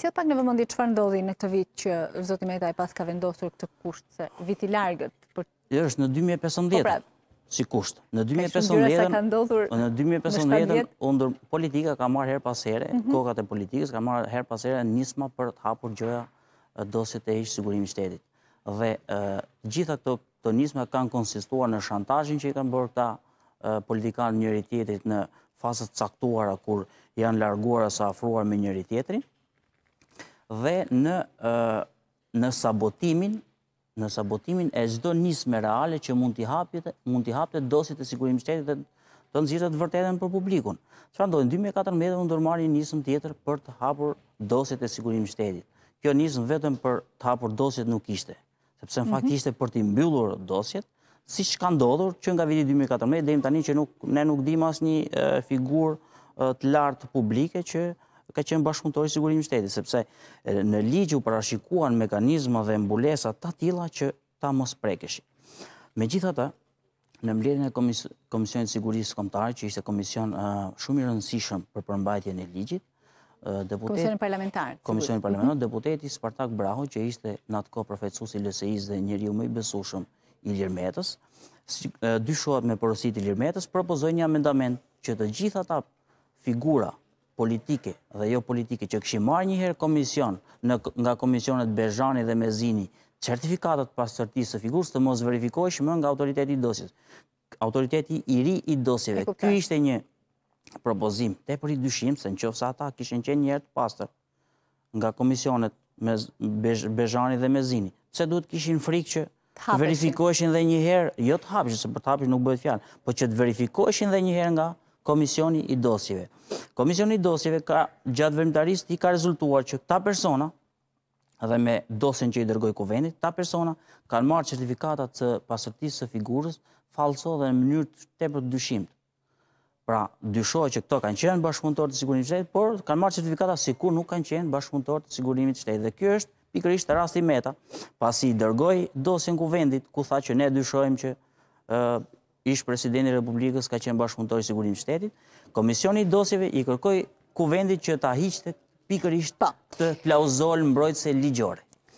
sjell pak në vëmendje çfarë ndodhi në këtë vit që zoti Meta e pas ka vendosur këtë kusht se vit i largët jo, është në 2015. Po pra, si kusht. Në 2015 po, në 2015-ën politika ka marrë her pas here, mhm. kokat e politikës ka marrë her pas here nisma për të hapur gjëra dosjet e ishë sigurimi shtetit. Dhe të gjitha këto nisma kanë konsistuar në shantazhin që i kanë bërë këta politikanë njëri tjetrit në fazat caktuara kur janë larguar sa afruar me njëri tjetrin dhe në në sabotimin në sabotimin e zdo njësme reale që mund t'i hapte dosit e sigurim shtetit të nëzirët vërtetën për publikun. Që randojnë, 2014 më një njësëm tjetër për të hapur dosit e sigurim shtetit. Kjo njësëm vetëm për të hapur dosit nuk ishte. Sepse në fakt mhm. ishte për t'i mbyllur dosit, si që ka ndodhur që nga viti 2014, dhe im tani që ne nuk dim as një figur të lartë publike që ka qenë bashkëpunëtori i sigurisë së shtetit, sepse në ligj u parashikuan mekanizma dhe mbulesa të tilla që ta mos prekësh. Megjithatë, në mbledhjen e Komisionit të Sigurisë Komtarë, Kombëtare, që ishte komision shumë i rëndësishëm për përmbajtjen e ligjit, deputeti Komisioni parlamentar. Komisioni mhm. parlamentar, deputeti Spartak Braho, që ishte në atë kohë profetsus i LSI-s dhe u më i besueshëm i Lirmetës, dyshohet me porositë i Lirmetës, propozoi një amendament që të gjithë ata figura politike dhe jo politike, që këshim marrë njëherë komision nga komisionet Bezhani dhe Mezini, certifikatët pasërtisë të figurës të mos verifikojshme më nga autoriteti i dosjes. Autoriteti i ri i dosjeve. Ky ishte një propozim, e për i dyshim, se në qofë sa ta kishen qenë njëherë të pasër nga komisionet Bezhani dhe Mezini. Pse duhet kishin frikë që të verifikojshin dhe njëherë, jo të hapishin, se për të hapishin nuk bëhet fjalë, po që të verifikojshin dhe njëherë nga komisionet Komisioni i dosjeve. Komisioni i dosjeve ka gjatë i ka rezultuar që këta persona, dhe me dosjen që i dërgoj kuvendit, ta persona kanë marë certifikatat të pasërtisë së figurës falso dhe në mënyrë të tepër të dyshimt. Pra, dyshoj që këto kanë qenë bashkëpunëtor të sigurimit shtetit, por kanë marë certifikata sikur nuk kanë qenë bashkëpunëtor të sigurimit shtetit. Dhe kjo është pikërisht rasti meta, pasi i dërgoj dosjen kuvendit, ku tha që ne dyshojmë që ish presidenti Republikës ka qenë bashkëpunëtori i sigurisë së shtetit. Komisioni i dosjeve i kërkoi kuvendit që ta hiqte pikërisht të klauzol mbrojtëse ligjore.